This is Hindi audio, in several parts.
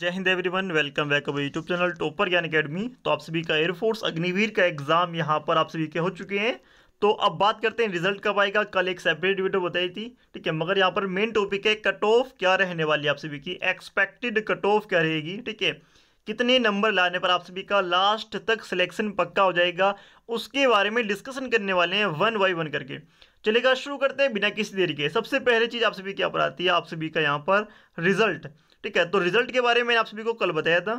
जय Hind everyone welcome back our YouTube channel Topper Gyan Academy तो आप सभी का एयरफोर्स अग्निवीर का एग्जाम यहाँ पर आप सभी के हो चुके हैं तो अब बात करते हैं रिजल्ट कब आएगा कल एक सेपरेट वीडियो बताई थी ठीक है मगर यहाँ पर मेन टॉपिक है कट ऑफ क्या रहने वाली आप सभी की एक्सपेक्टेड कट ऑफ क्या रहेगी ठीक है कितने नंबर लाने पर आप सभी का लास्ट तक सिलेक्शन पक्का हो जाएगा उसके बारे में डिस्कशन करने वाले हैं वन बाई वन करके चलेगा शुरू करते हैं बिना किसी देरी के सबसे पहले चीज़ आप सभी क्या पर आती है आप सभी का यहाँ पर रिजल्ट ठीक है तो रिजल्ट के बारे में आप सभी को कल बताया था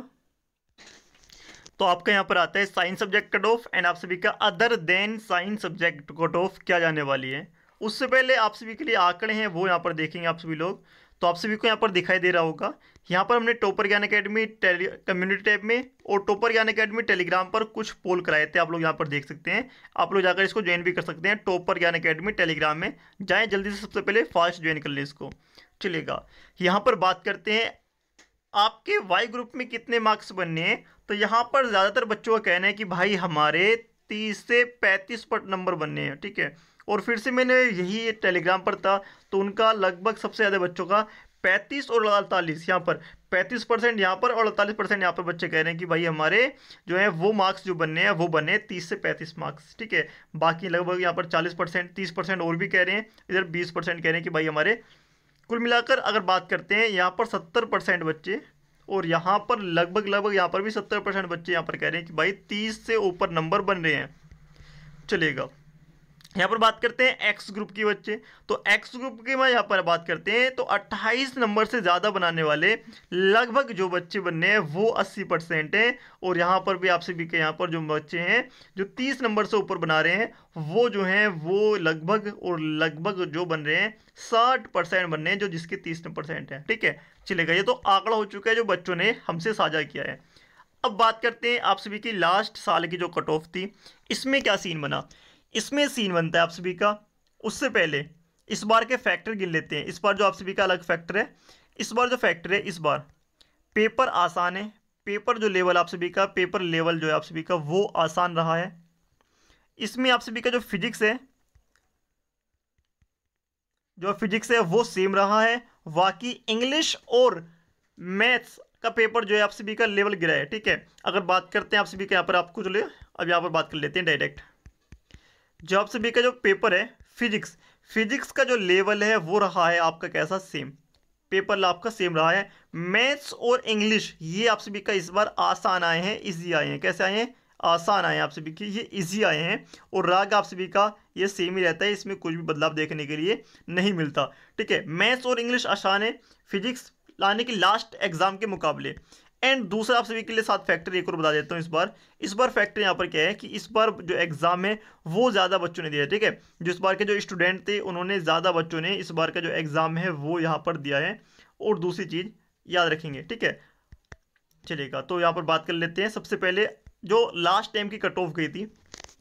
तो आपका यहाँ पर आता है science subject cut off and आप सभी का other than science subject cut off क्या जाने वाली है उससे पहले आप सभी के लिए आंकड़े हैं वो यहाँ पर देखेंगे आप सभी लोग तो आप सभी को यहाँ पर दिखाई दे रहा होगा यहाँ पर हमने topper Gyan academy community tab में और टोपर ज्ञान अकेडमी टेलीग्राम पर कुछ पोल कराए थे आप लोग यहाँ पर देख सकते हैं आप लोग जाकर इसको ज्वाइन भी कर सकते हैं टोपर ज्ञान अकेडमी टेलीग्राम में जाएँ जल्दी से सबसे पहले फास्ट ज्वाइन कर लें इसको चलेगा यहाँ पर बात करते हैं आपके वाई ग्रुप में कितने मार्क्स बनने हैं तो यहाँ पर ज़्यादातर बच्चों का कहना है कि भाई हमारे तीस से पैंतीस पट नंबर बनने हैं ठीक है और फिर से मैंने यही टेलीग्राम पर था तो उनका लगभग सबसे ज़्यादा बच्चों का पैंतीस और अड़तालीस यहाँ पर पैंतीस परसेंट यहाँ पर और अड़तालीस परसेंट यहाँ पर बच्चे कह रहे हैं कि भाई हमारे जो है वो मार्क्स जो बनने हैं वो बने तीस से पैंतीस मार्क्स ठीक है बाकी लगभग यहाँ पर चालीस परसेंट तीस परसेंट और भी कह रहे हैं इधर बीस परसेंट कह रहे हैं कि भाई हमारे कुल मिलाकर अगर बात करते हैं यहाँ पर सत्तर परसेंट बच्चे और यहाँ पर लगभग लगभग यहाँ पर भी सत्तर परसेंट बच्चे यहाँ पर कह रहे हैं कि भाई तीस से ऊपर नंबर बन रहे हैं चलेगा यहाँ पर बात करते हैं एक्स ग्रुप के बच्चे तो एक्स ग्रुप की मैं यहाँ पर बात करते हैं तो 28 नंबर से ज़्यादा बनाने वाले लगभग जो बच्चे बनने हैं वो 80 परसेंट हैं और यहाँ पर भी आपसे भी यहाँ पर जो बच्चे हैं जो 30 नंबर से ऊपर बना रहे हैं वो जो हैं वो लगभग और लगभग जो बन रहे हैं साठ परसेंट बनने हैं जो जिसके तीस परसेंट हैं ठीक है चलेगा ये तो आंकड़ा हो चुका है जो बच्चों ने हमसे साझा किया है अब बात करते हैं आप सभी की लास्ट साल की जो कट ऑफ थी इसमें क्या सीन बना इसमें सीन बनता है आप सभी का उससे पहले इस बार के फैक्टर गिन लेते हैं इस बार जो आप सभी का अलग फैक्टर है इस बार जो फैक्टर है इस बार पेपर आसान है पेपर जो लेवल आप सभी का पेपर लेवल जो है आप सभी का वो आसान रहा है इसमें आप सभी का जो फिजिक्स है जो फिजिक्स है वो सेम रहा है बाकी इंग्लिश और मैथ्स का पेपर जो है आप सभी का लेवल गिरा है ठीक है अगर बात करते हैं आप सभी का यहाँ पर आपको चलिए अब यहाँ पर बात कर लेते हैं डायरेक्ट जो आप सभी का जो पेपर है फिजिक्स फिजिक्स का जो लेवल है वो रहा है आपका कैसा सेम पेपर आपका सेम रहा है मैथ्स और इंग्लिश ये आप सभी का इस बार आसान आए हैं इजी आए हैं कैसे आए हैं आसान आए हैं आप सभी के ये इजी आए हैं और राग आप सभी का ये सेम ही रहता है इसमें कुछ भी बदलाव देखने के लिए नहीं मिलता ठीक है मैथ्स और इंग्लिश आसान है फिजिक्स लाने की लास्ट एग्ज़ाम के मुकाबले एंड दूसरा आप सभी के लिए साथ फैक्टर एक और बता देता हूँ इस बार इस बार फैक्टर यहाँ पर क्या है कि इस बार जो एग्ज़ाम है वो ज़्यादा बच्चों ने दिया है ठीक है जो इस बार के जो स्टूडेंट थे उन्होंने ज़्यादा बच्चों ने इस बार का जो एग्ज़ाम है वो यहाँ पर दिया है और दूसरी चीज़ याद रखेंगे ठीक है चलेगा तो यहाँ पर बात कर लेते हैं सबसे पहले जो लास्ट टाइम की कट ऑफ गई थी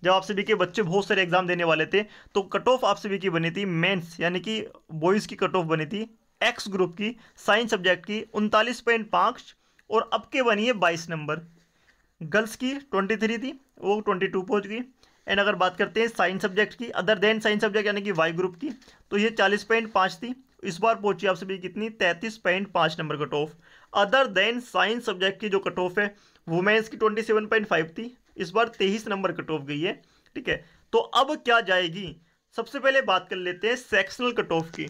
जब आप सभी के बच्चे बहुत सारे एग्जाम देने वाले थे तो कट ऑफ आप सभी की बनी थी मेंस यानी कि बॉयज़ की कट ऑफ बनी थी एक्स ग्रुप की साइंस सब्जेक्ट की उनतालीस पॉइंट पाँच और अब के बनी है बाईस नंबर गर्ल्स की ट्वेंटी थ्री थी वो ट्वेंटी टू पहुँच गई एंड अगर बात करते हैं साइंस सब्जेक्ट की अदर देन साइंस सब्जेक्ट यानी कि वाई ग्रुप की तो ये चालीस पॉइंट पाँच थी इस बार पहुंची आप सभी कितनी तैंतीस पॉइंट पाँच number cut off other than science subject की जो कट ऑफ है वुमेन्स की ट्वेंटी सेवन पॉइंट फाइव थी इस बार तेईस नंबर कट ऑफ गई है ठीक है तो अब क्या जाएगी सबसे पहले बात कर लेते हैं सेक्शनल कट ऑफ की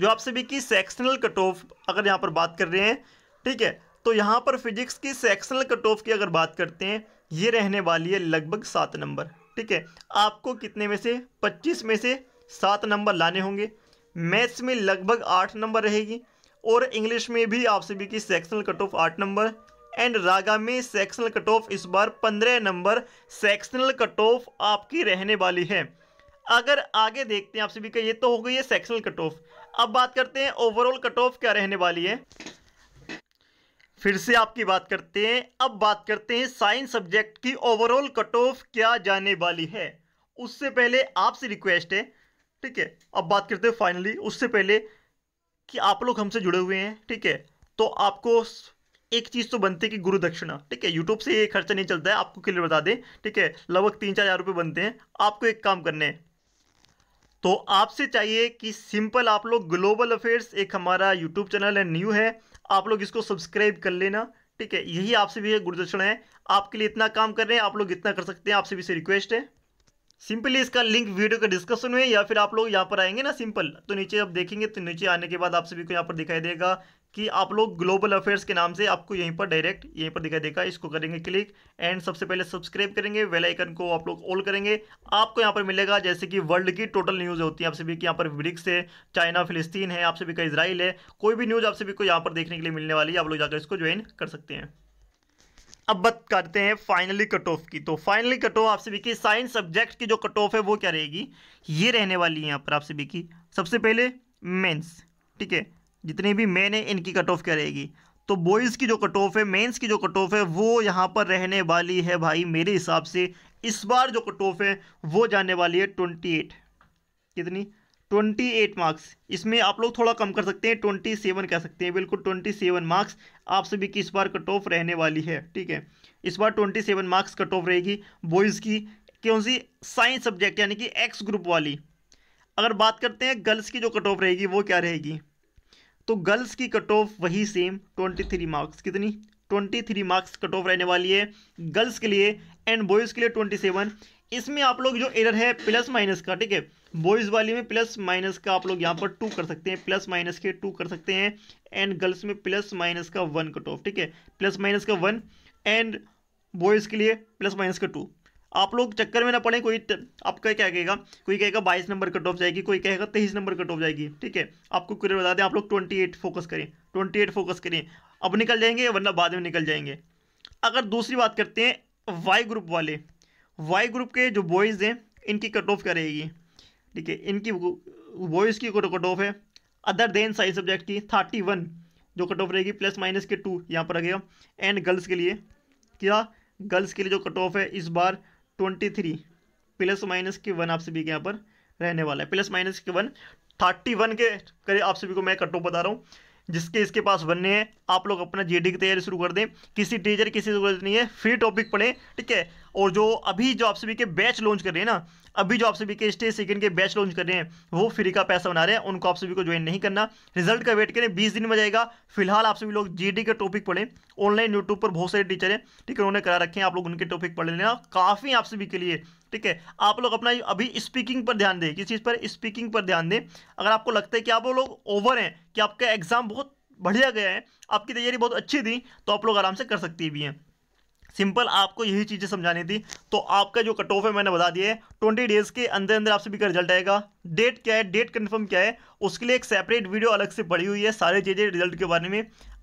जो आप सभी की सेक्शनल कट ऑफ अगर यहाँ पर बात कर रहे हैं ठीक है तो यहाँ पर फिजिक्स की सेक्शनल कट ऑफ की अगर बात करते हैं ये रहने वाली है लगभग सात नंबर ठीक है आपको कितने में से पच्चीस में से सात नंबर लाने होंगे मैथ्स में लगभग आठ नंबर रहेगी और इंग्लिश में भी आप सभी की सेक्शनल कट ऑफ आठ नंबर एंड रागा में सेक्शनल कट ऑफ इस बार पंद्रह नंबर सेक्शनल कट ऑफ आपकी रहने वाली है अगर आगे देखते हैं आप सभी का ये तो हो गई है सेक्शनल कट ऑफ अब बात करते हैं ओवरऑल कट ऑफ क्या रहने वाली है फिर से आपकी बात करते हैं अब बात करते हैं साइंस सब्जेक्ट की ओवरऑल कट ऑफ क्या जाने वाली है उससे पहले आपसे रिक्वेस्ट है ठीक है अब बात करते हैं फाइनली उससे पहले कि आप लोग हमसे जुड़े हुए हैं ठीक है तो आपको एक चीज़ तो बनती है कि गुरु दक्षिणा ठीक है यूट्यूब से ये खर्चा नहीं चलता है आपको क्लियर बता दें ठीक है लगभग तीन चार हज़ार रुपये बनते हैं आपको एक काम करने हैं तो आपसे चाहिए कि सिंपल आप लोग ग्लोबल अफेयर्स एक हमारा यूट्यूब चैनल है न्यू है आप लोग इसको सब्सक्राइब कर लेना ठीक है यही आपसे भी गुरुदक्षिणा है आपके लिए इतना काम कर रहे हैं आप लोग इतना कर सकते हैं आपसे भी से रिक्वेस्ट है सिंपली इसका लिंक वीडियो के डिस्कशन में या फिर आप लोग यहाँ पर आएंगे ना सिंपल तो नीचे आप देखेंगे तो नीचे आने के बाद आप सभी को यहाँ पर दिखाई देगा कि आप लोग ग्लोबल अफेयर्स के नाम से आपको यहीं पर डायरेक्ट यहीं पर दिखाई देगा इसको करेंगे क्लिक एंड सबसे पहले सब्सक्राइब करेंगे वेल आइकन को आप लोग ऑल करेंगे आपको यहां पर मिलेगा जैसे कि वर्ल्ड की टोटल न्यूज़ होती है आपसे भी कि यहाँ पर ब्रिक्स है चाइना फिलिस्तीन है आपसे भी का इसराइल है कोई भी न्यूज़ आपसे भी को यहाँ पर देखने के लिए मिलने वाली है आप लोग जाकर इसको ज्वाइन कर सकते हैं अब बात करते हैं फाइनली कट ऑफ की तो फाइनली कट ऑफ आपसे भी की साइंस सब्जेक्ट की जो कट ऑफ है वो क्या रहेगी ये रहने वाली है यहाँ पर आपसे भी की सबसे पहले मेन्स ठीक है जितनी भी मेन है इनकी कट ऑफ क्या रहेगी तो बॉयज़ की जो कट ऑफ है मेंस की जो कट ऑफ है वो यहाँ पर रहने वाली है भाई मेरे हिसाब से इस बार जो कट ऑफ है वो जाने वाली है ट्वेंटी एट कितनी ट्वेंटी एट मार्क्स इसमें आप लोग थोड़ा कम कर सकते हैं ट्वेंटी सेवन कह सकते हैं बिल्कुल ट्वेंटी सेवन मार्क्स आपसे भी किस बार कट ऑफ रहने वाली है ठीक है इस बार twenty seven marks cut off रहेगी बॉयज़ की क्यों सी साइंस सब्जेक्ट यानी कि एक्स ग्रुप वाली अगर बात करते हैं गर्ल्स की जो कट ऑफ रहेगी वो क्या रहेगी तो गर्ल्स की कट ऑफ वही सेम ट्वेंटी थ्री मार्क्स कितनी twenty three marks cut off रहने वाली है गर्ल्स के लिए एंड बॉयज़ के लिए ट्वेंटी सेवन इसमें आप लोग जो एरर है प्लस माइनस का ठीक है बॉयज़ वाली में प्लस माइनस का आप लोग यहाँ पर टू कर सकते हैं प्लस माइनस के टू कर सकते हैं एंड गर्ल्स में प्लस माइनस का वन कट ऑफ ठीक है प्लस माइनस का वन एंड बॉयज़ के लिए प्लस माइनस का टू आप लोग चक्कर में ना पड़े कोई आपका क्या कहेगा कोई कहेगा बाईस नंबर कट ऑफ जाएगी कोई कहेगा तेईस नंबर कट ऑफ जाएगी ठीक है आपको क्लियर बता दें आप लोग ट्वेंटी एट फोकस करें ट्वेंटी एट फोकस करें अब निकल जाएंगे वरना बाद में निकल जाएंगे अगर दूसरी बात करते हैं वाई ग्रुप वाले वाई ग्रुप के जो बॉयज़ हैं इनकी कट ऑफ क्या रहेगी ठीक है इनकी बॉयज़ की कट ऑफ है अदर देन साइज सब्जेक्ट की थर्टी वन जो कट ऑफ रहेगी प्लस माइनस के टू यहाँ पर आ गया एंड गर्ल्स के लिए क्या गर्ल्स के लिए जो कट ऑफ है इस बार ट्वेंटी थ्री प्लस माइनस के वन आप सभी के यहाँ पर रहने वाला है प्लस माइनस के वन थर्टी वन के करीब आप सभी को मैं कट ऑफ बता रहा हूँ जिसके इसके पास बनने हैं आप लोग अपना जेडी की तैयारी शुरू कर दें किसी टीचर किसी जरूरत नहीं है फ्री टॉपिक पढ़ें ठीक है और जो अभी जो आप सभी के बैच लॉन्च कर रहे हैं ना अभी जो आप सभी के स्टेज सेकेंड के बैच लॉन्च कर रहे हैं वो फ्री का पैसा बना रहे हैं उनको आप सभी को ज्वाइन नहीं करना रिजल्ट का वेट करें बीस दिन में जाएगा फिलहाल आप सभी लोग जी के टॉपिक पढ़ें ऑनलाइन यूट्यूब पर बहुत सारे टीचर हैं ठीक है उन्होंने करा रखे हैं आप लोग उनके टॉपिक पढ़ लेना काफ़ी आप सभी के लिए ठीक है आप लोग अपना अभी स्पीकिंग पर ध्यान दें किस चीज़ पर स्पीकिंग पर ध्यान दें अगर आपको लगता है कि आप लोग ओवर हैं कि आपका एग्जाम बहुत बढ़िया गया है आपकी तैयारी बहुत अच्छी थी तो आप लोग आराम से कर सकती भी हैं सिंपल आपको यही चीज़ें समझानी थी तो आपका जो कट ऑफ है मैंने बता दिया है ट्वेंटी डेज़ के अंदर अंदर आपसे भी का रिजल्ट आएगा डेट क्या है डेट कन्फर्म क्या है उसके लिए एक सेपरेट वीडियो अलग से पड़ी हुई है सारी चीज़ें रिजल्ट के बारे में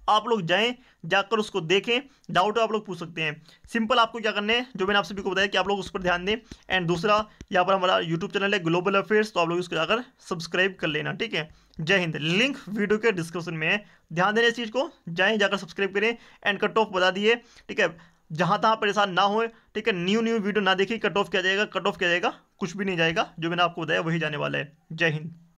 आप लोग जाएं जाकर उसको देखें डाउट आप लोग पूछ सकते हैं सिंपल आपको क्या करना है जो मैंने आप सभी को बताया कि आप लोग उस पर ध्यान दें एंड दूसरा यहाँ पर हमारा यूट्यूब चैनल है ग्लोबल अफेयर्स तो आप लोग इसको जाकर सब्सक्राइब कर लेना ठीक है जय हिंद लिंक वीडियो के डिस्क्रिप्शन में है ध्यान देना इस चीज़ को जाएँ जाकर सब्सक्राइब करें एंड कट ऑफ बता दिए ठीक है जहां तहां परेशान ना हो ठीक है न्यू न्यू वीडियो ना देखिए कट ऑफ किया जाएगा कट ऑफ किया जाएगा कुछ भी नहीं जाएगा जो मैंने आपको बताया वही जाने वाला है जय हिंद